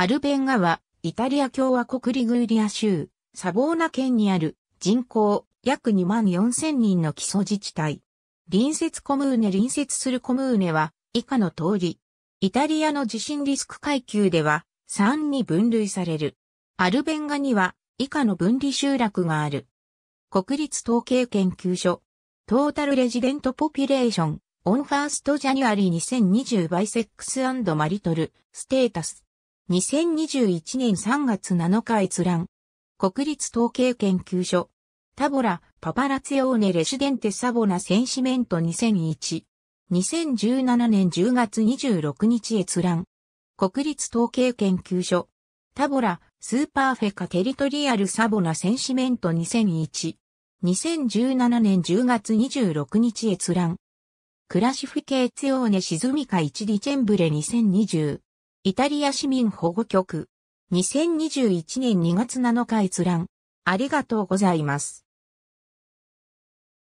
アルベンガは、イタリア共和国リグーリア州、サボーナ県にある人口約2万4千人の基礎自治体。隣接コムーネ隣接するコムーネは以下の通り。イタリアの地震リスク階級では3に分類される。アルベンガには以下の分離集落がある。国立統計研究所。トータルレジデントポピュレーション。オンファーストジャニュアリー2020バイセックスマリトル、ステータス。2021年3月7日閲覧。国立統計研究所。タボラ、パパラツヨーネ・レシデンテ・サボナ・センシメント2001。2017年10月26日閲覧。国立統計研究所。タボラ、スーパーフェカ・テリトリアル・サボナ・センシメント2001。2017年10月26日閲覧。クラシフィケーツヨーネ・シズミカ・イチ・ディチェンブレ2020。イタリア市民保護局。2021年2月7日閲覧。ありがとうございます。